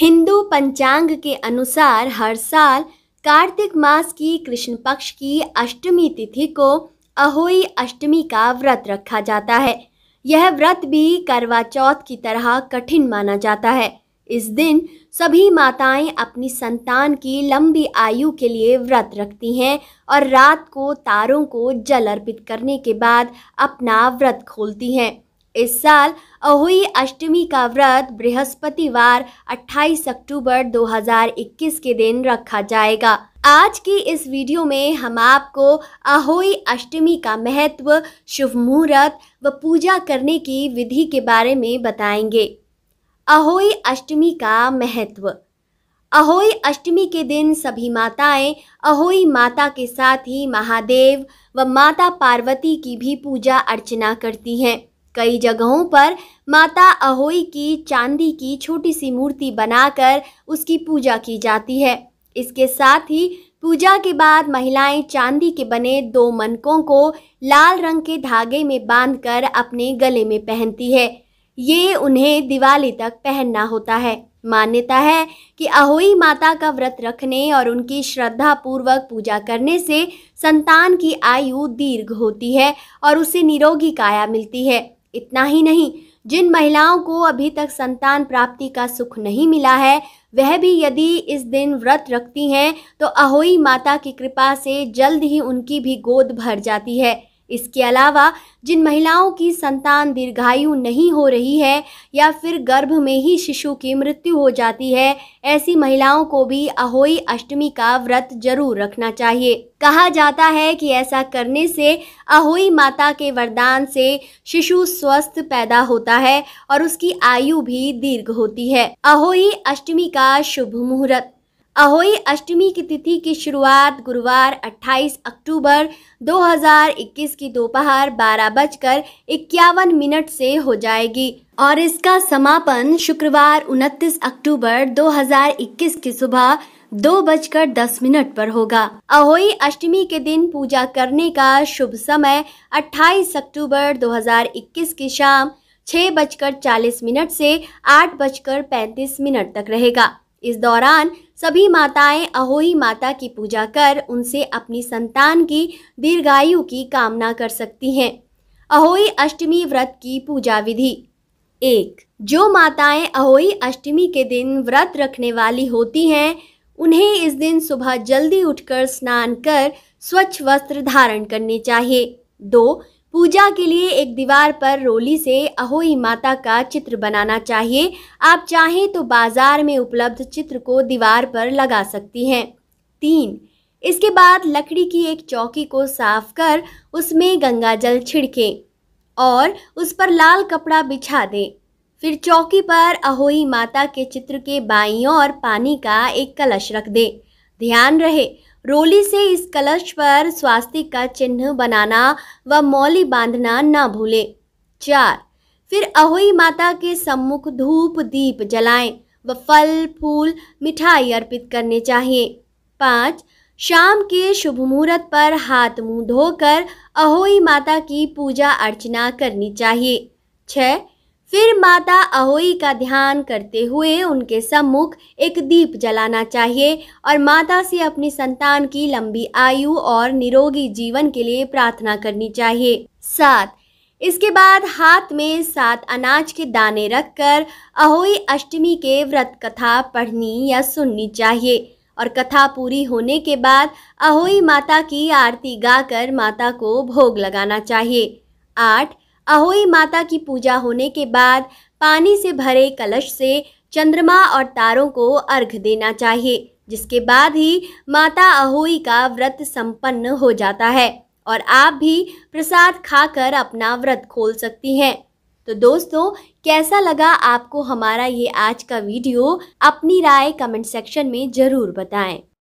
हिंदू पंचांग के अनुसार हर साल कार्तिक मास की कृष्ण पक्ष की अष्टमी तिथि को अहोई अष्टमी का व्रत रखा जाता है यह व्रत भी करवा चौथ की तरह कठिन माना जाता है इस दिन सभी माताएं अपनी संतान की लंबी आयु के लिए व्रत रखती हैं और रात को तारों को जल अर्पित करने के बाद अपना व्रत खोलती हैं इस साल अहोई अष्टमी का व्रत बृहस्पतिवार 28 अक्टूबर 2021 के दिन रखा जाएगा आज की इस वीडियो में हम आपको अहोई अष्टमी का महत्व शुभ मुहूर्त व पूजा करने की विधि के बारे में बताएंगे अहोई अष्टमी का महत्व अहोई अष्टमी के दिन सभी माताएं अहोई माता के साथ ही महादेव व माता पार्वती की भी पूजा अर्चना करती हैं कई जगहों पर माता अहोई की चांदी की छोटी सी मूर्ति बनाकर उसकी पूजा की जाती है इसके साथ ही पूजा के बाद महिलाएं चांदी के बने दो मनकों को लाल रंग के धागे में बांधकर अपने गले में पहनती है ये उन्हें दिवाली तक पहनना होता है मान्यता है कि अहोई माता का व्रत रखने और उनकी श्रद्धा पूर्वक पूजा करने से संतान की आयु दीर्घ होती है और उसे निरोगी काया मिलती है इतना ही नहीं जिन महिलाओं को अभी तक संतान प्राप्ति का सुख नहीं मिला है वह भी यदि इस दिन व्रत रखती हैं तो अहोई माता की कृपा से जल्द ही उनकी भी गोद भर जाती है इसके अलावा जिन महिलाओं की संतान दीर्घायु नहीं हो रही है या फिर गर्भ में ही शिशु की मृत्यु हो जाती है ऐसी महिलाओं को भी अहोई अष्टमी का व्रत जरूर रखना चाहिए कहा जाता है कि ऐसा करने से अहोई माता के वरदान से शिशु स्वस्थ पैदा होता है और उसकी आयु भी दीर्घ होती है अहोई अष्टमी का शुभ मुहूर्त अहोई अष्टमी की तिथि की शुरुआत गुरुवार 28 अक्टूबर 2021 की दोपहर बारह बजकर इक्यावन मिनट से हो जाएगी और इसका समापन शुक्रवार 29 अक्टूबर 2021 की सुबह दो बजकर दस मिनट पर होगा अहोई अष्टमी के दिन पूजा करने का शुभ समय 28 अक्टूबर 2021 की शाम छः बजकर चालीस मिनट से आठ बजकर पैंतीस मिनट तक रहेगा इस दौरान सभी माताएं अहोई माता की पूजा कर उनसे अपनी संतान की दीर्घायु की कामना कर सकती हैं अहोई अष्टमी व्रत की पूजा विधि एक जो माताएं अहोई अष्टमी के दिन व्रत रखने वाली होती हैं उन्हें इस दिन सुबह जल्दी उठकर स्नान कर स्वच्छ वस्त्र धारण करने चाहिए दो पूजा के लिए एक दीवार पर रोली से अहोई माता का चित्र बनाना चाहिए आप चाहें तो बाजार में उपलब्ध चित्र को दीवार पर लगा सकती हैं तीन इसके बाद लकड़ी की एक चौकी को साफ कर उसमें गंगा जल छिड़कें और उस पर लाल कपड़ा बिछा दें फिर चौकी पर अहोई माता के चित्र के बाईं ओर पानी का एक कलश रख दें ध्यान रहे रोली से इस कलश पर स्वास्तिक का चिन्ह बनाना व मौली बांधना न भूलें चार फिर अहोई माता के सम्मुख धूप दीप जलाएं व फल फूल मिठाई अर्पित करने चाहिए पाँच शाम के शुभ मुहूर्त पर हाथ मुंह धोकर अहोई माता की पूजा अर्चना करनी चाहिए छः फिर माता अहोई का ध्यान करते हुए उनके सम्मुख एक दीप जलाना चाहिए और माता से अपनी संतान की लंबी आयु और निरोगी जीवन के लिए प्रार्थना करनी चाहिए सात इसके बाद हाथ में सात अनाज के दाने रखकर अहोई अष्टमी के व्रत कथा पढ़नी या सुननी चाहिए और कथा पूरी होने के बाद अहोई माता की आरती गाकर माता को भोग लगाना चाहिए आठ अहोई माता की पूजा होने के बाद पानी से भरे कलश से चंद्रमा और तारों को अर्घ देना चाहिए जिसके बाद ही माता अहोई का व्रत संपन्न हो जाता है और आप भी प्रसाद खाकर अपना व्रत खोल सकती हैं तो दोस्तों कैसा लगा आपको हमारा ये आज का वीडियो अपनी राय कमेंट सेक्शन में ज़रूर बताएं